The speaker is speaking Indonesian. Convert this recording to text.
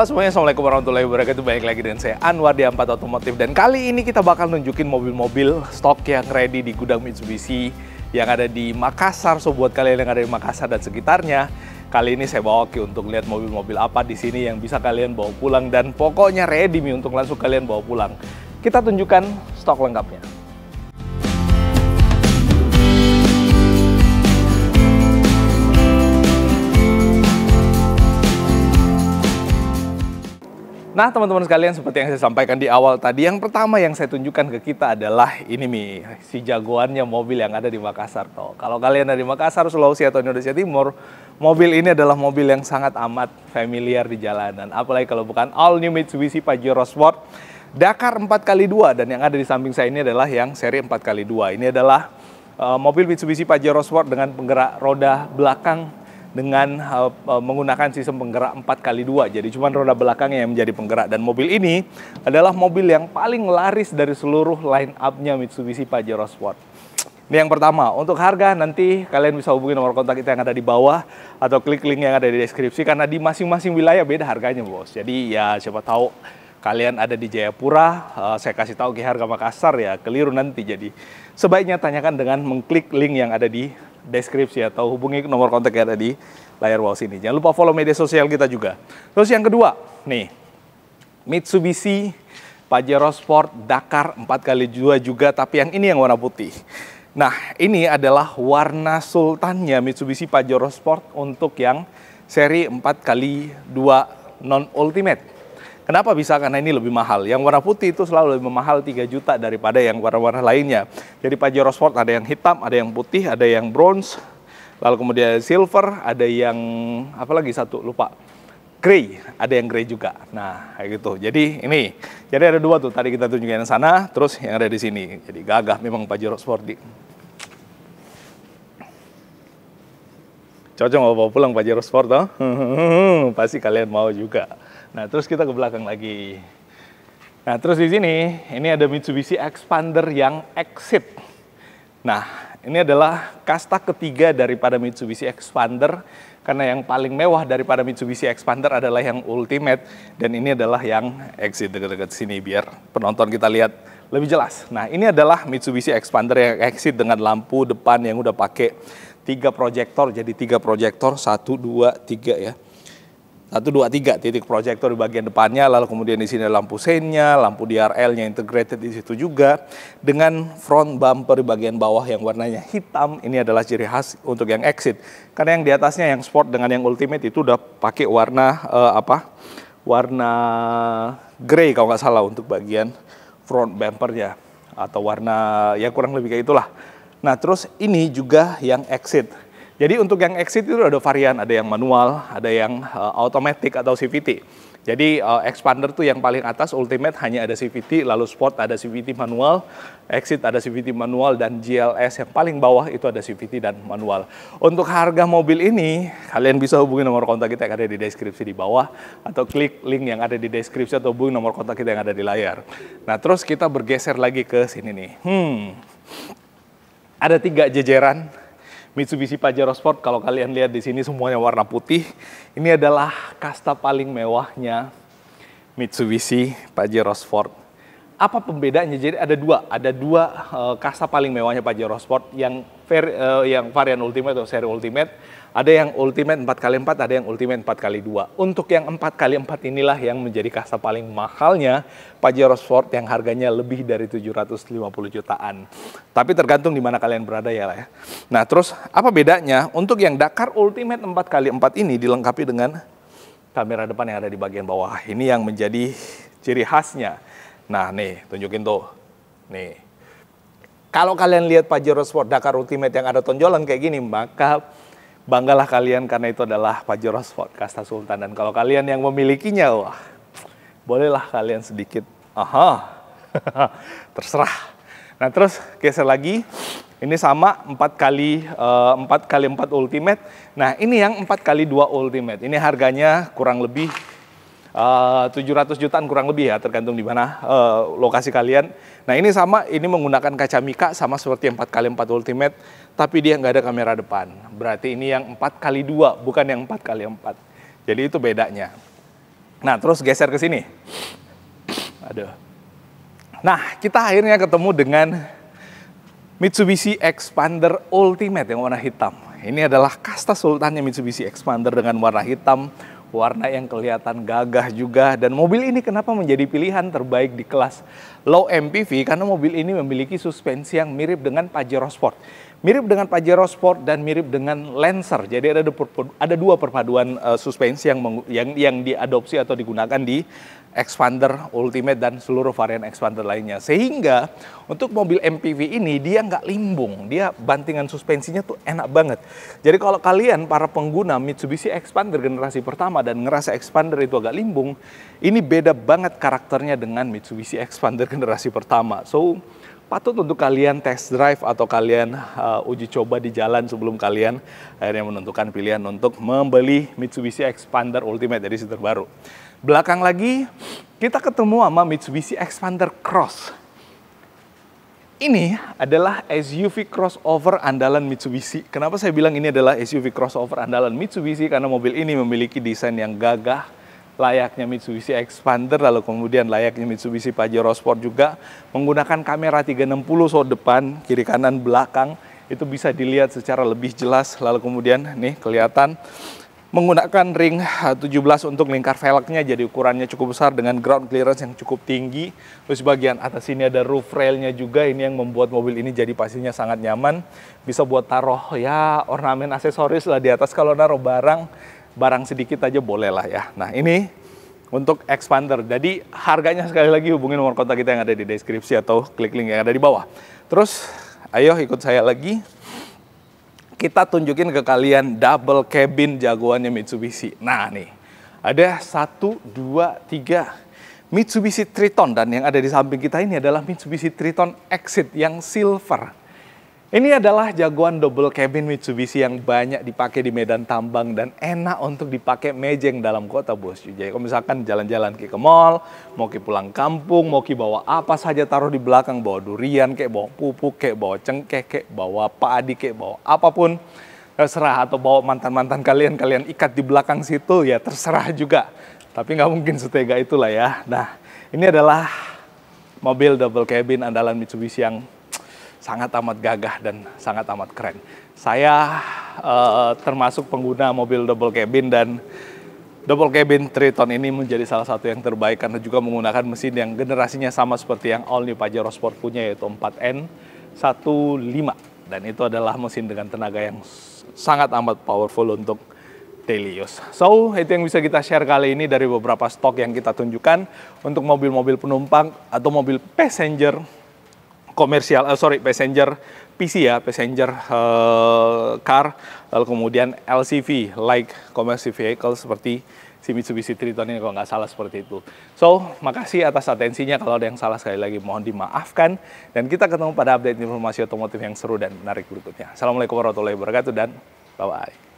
Halo semuanya, Assalamualaikum warahmatullahi wabarakatuh. Baik lagi dengan saya Anwar di Ampat Otomotif. Dan kali ini kita bakal nunjukin mobil-mobil stok yang ready di gudang Mitsubishi yang ada di Makassar. So buat kalian yang ada di Makassar dan sekitarnya, kali ini saya bawa Ki untuk lihat mobil-mobil apa di sini yang bisa kalian bawa pulang. Dan pokoknya ready nih untuk langsung kalian bawa pulang. Kita tunjukkan stok lengkapnya. Nah, teman-teman sekalian, seperti yang saya sampaikan di awal tadi, yang pertama yang saya tunjukkan ke kita adalah ini nih, si jagoannya mobil yang ada di Makassar. Toh. Kalau kalian dari Makassar, Sulawesi, atau Indonesia Timur, mobil ini adalah mobil yang sangat amat familiar di jalanan. Apalagi kalau bukan all new Mitsubishi Pajero Sport, Dakar 4x2, dan yang ada di samping saya ini adalah yang seri 4x2. Ini adalah uh, mobil Mitsubishi Pajero Sport dengan penggerak roda belakang dengan uh, uh, menggunakan sistem penggerak 4 kali dua, Jadi cuma roda belakangnya yang menjadi penggerak dan mobil ini adalah mobil yang paling laris dari seluruh line up-nya Mitsubishi Pajero Sport. Ini yang pertama. Untuk harga nanti kalian bisa hubungi nomor kontak kita yang ada di bawah atau klik link yang ada di deskripsi karena di masing-masing wilayah beda harganya, Bos. Jadi ya siapa tahu kalian ada di Jayapura, uh, saya kasih tahu ke harga Makassar ya, keliru nanti. Jadi sebaiknya tanyakan dengan mengklik link yang ada di deskripsi atau hubungi nomor kontak yang ada di layar bawah sini. Jangan lupa follow media sosial kita juga. Terus yang kedua, nih Mitsubishi Pajero Sport Dakar 4x2 juga, tapi yang ini yang warna putih. Nah, ini adalah warna sultannya Mitsubishi Pajero Sport untuk yang seri 4x2 non ultimate. Kenapa bisa? Karena ini lebih mahal. Yang warna putih itu selalu lebih mahal 3 juta daripada yang warna-warna lainnya. Jadi Pajero Sport ada yang hitam, ada yang putih, ada yang bronze, lalu kemudian silver, ada yang apa lagi satu lupa. Grey, ada yang grey juga. Nah, kayak gitu. Jadi ini, jadi ada dua tuh. Tadi kita tunjukin yang sana, terus yang ada di sini. Jadi gagah memang Pajero Sport di. Cocok mau bawa pulang Pajero Sport, Oh, Pasti kalian mau juga. Nah, terus kita ke belakang lagi. Nah, terus di sini ini ada Mitsubishi Expander yang exit. Nah, ini adalah kasta ketiga daripada Mitsubishi Expander karena yang paling mewah daripada Mitsubishi Expander adalah yang Ultimate dan ini adalah yang exit dekat-dekat sini biar penonton kita lihat lebih jelas. Nah, ini adalah Mitsubishi Expander yang exit dengan lampu depan yang udah pakai tiga proyektor jadi tiga proyektor satu dua tiga ya satu dua tiga titik proyektor di bagian depannya lalu kemudian di sini lampu seinnya lampu DRL-nya integrated di situ juga dengan front bumper di bagian bawah yang warnanya hitam ini adalah ciri khas untuk yang exit karena yang di atasnya yang sport dengan yang ultimate itu udah pakai warna uh, apa warna grey kalau nggak salah untuk bagian front bumpernya atau warna ya kurang lebih kayak itulah nah terus ini juga yang exit jadi untuk yang exit itu ada varian, ada yang manual, ada yang uh, automatic atau CVT. Jadi uh, expander tuh yang paling atas ultimate hanya ada CVT, lalu sport ada CVT manual, exit ada CVT manual dan GLS yang paling bawah itu ada CVT dan manual. Untuk harga mobil ini kalian bisa hubungi nomor kontak kita yang ada di deskripsi di bawah atau klik link yang ada di deskripsi atau hubungi nomor kontak kita yang ada di layar. Nah, terus kita bergeser lagi ke sini nih. Hmm. Ada tiga jejeran Mitsubishi Pajero Sport kalau kalian lihat di sini semuanya warna putih. Ini adalah kasta paling mewahnya Mitsubishi Pajero Sport apa pembedanya? Jadi ada dua, ada dua uh, kasta paling mewahnya Pajero Sport yang ver, uh, yang varian Ultimate atau seri Ultimate. Ada yang Ultimate 4x4, ada yang Ultimate 4x2. Untuk yang 4x4 inilah yang menjadi kasta paling mahalnya Pajero Sport yang harganya lebih dari 750 jutaan. Tapi tergantung di mana kalian berada ya lah ya. Nah terus apa bedanya? Untuk yang Dakar Ultimate 4x4 ini dilengkapi dengan kamera depan yang ada di bagian bawah. Ini yang menjadi ciri khasnya. Nah nih, tunjukin tuh. Nih. Kalau kalian lihat Pajero Sport Dakar Ultimate yang ada tonjolan kayak gini, maka banggalah kalian karena itu adalah Pajero Sport Kasta Sultan. Dan kalau kalian yang memilikinya, wah, bolehlah kalian sedikit, aha, terserah. Nah terus geser lagi, ini sama 4 eh, kali empat kali 4 ultimate. Nah, ini yang 4 kali 2 ultimate. Ini harganya kurang lebih Eh, uh, 700 jutaan kurang lebih ya tergantung di mana uh, lokasi kalian. Nah ini sama, ini menggunakan kaca mika sama seperti 4x4 Ultimate, tapi dia nggak ada kamera depan. Berarti ini yang 4x2, bukan yang 4x4. Jadi itu bedanya. Nah terus geser ke sini. Aduh. Nah kita akhirnya ketemu dengan Mitsubishi Expander Ultimate yang warna hitam. Ini adalah kasta sultannya Mitsubishi Expander dengan warna hitam warna yang kelihatan gagah juga dan mobil ini kenapa menjadi pilihan terbaik di kelas low MPV karena mobil ini memiliki suspensi yang mirip dengan Pajero Sport mirip dengan Pajero Sport dan mirip dengan Lancer. Jadi ada ada dua perpaduan uh, suspensi yang yang yang diadopsi atau digunakan di Expander Ultimate dan seluruh varian Expander lainnya. Sehingga untuk mobil MPV ini dia nggak limbung, dia bantingan suspensinya tuh enak banget. Jadi kalau kalian para pengguna Mitsubishi Expander generasi pertama dan ngerasa Expander itu agak limbung, ini beda banget karakternya dengan Mitsubishi Expander generasi pertama. So patut untuk kalian test drive atau kalian uh, uji coba di jalan sebelum kalian akhirnya menentukan pilihan untuk membeli Mitsubishi Expander Ultimate edisi terbaru. Belakang lagi kita ketemu sama Mitsubishi Expander Cross. Ini adalah SUV crossover andalan Mitsubishi. Kenapa saya bilang ini adalah SUV crossover andalan Mitsubishi? Karena mobil ini memiliki desain yang gagah, layaknya Mitsubishi Expander lalu kemudian layaknya Mitsubishi Pajero Sport juga menggunakan kamera 360 so depan, kiri kanan, belakang itu bisa dilihat secara lebih jelas lalu kemudian nih kelihatan menggunakan ring 17 eh, untuk lingkar velgnya jadi ukurannya cukup besar dengan ground clearance yang cukup tinggi terus bagian atas ini ada roof railnya juga ini yang membuat mobil ini jadi pastinya sangat nyaman bisa buat taruh ya ornamen aksesoris lah di atas kalau naruh barang barang sedikit aja boleh lah ya. Nah ini untuk expander. Jadi harganya sekali lagi hubungi nomor kontak kita yang ada di deskripsi atau klik link yang ada di bawah. Terus ayo ikut saya lagi. Kita tunjukin ke kalian double cabin jagoannya Mitsubishi. Nah nih, ada satu, dua, tiga Mitsubishi Triton dan yang ada di samping kita ini adalah Mitsubishi Triton Exit yang silver. Ini adalah jagoan double cabin Mitsubishi yang banyak dipakai di medan tambang dan enak untuk dipakai mejeng dalam kota bos. Jadi kalau misalkan jalan-jalan ke mall, mau ke pulang kampung, mau ke bawa apa saja taruh di belakang, bawa durian kayak bawa pupuk kayak bawa cengkeh kayak bawa padi kayak bawa apapun terserah atau bawa mantan-mantan kalian kalian ikat di belakang situ ya terserah juga. Tapi nggak mungkin setega itulah ya. Nah, ini adalah mobil double cabin andalan Mitsubishi yang sangat amat gagah dan sangat amat keren. Saya uh, termasuk pengguna mobil double cabin dan double cabin Triton ini menjadi salah satu yang terbaik karena juga menggunakan mesin yang generasinya sama seperti yang all new Pajero Sport punya yaitu 4N15 dan itu adalah mesin dengan tenaga yang sangat amat powerful untuk daily use. So, itu yang bisa kita share kali ini dari beberapa stok yang kita tunjukkan untuk mobil-mobil penumpang atau mobil passenger komersial, uh, sorry, passenger PC ya, passenger uh, car, lalu kemudian LCV, like commercial vehicle seperti si Mitsubishi Triton ini kalau nggak salah seperti itu. So, makasih atas atensinya. Kalau ada yang salah sekali lagi mohon dimaafkan. Dan kita ketemu pada update informasi otomotif yang seru dan menarik berikutnya. Assalamualaikum warahmatullahi wabarakatuh dan bye-bye.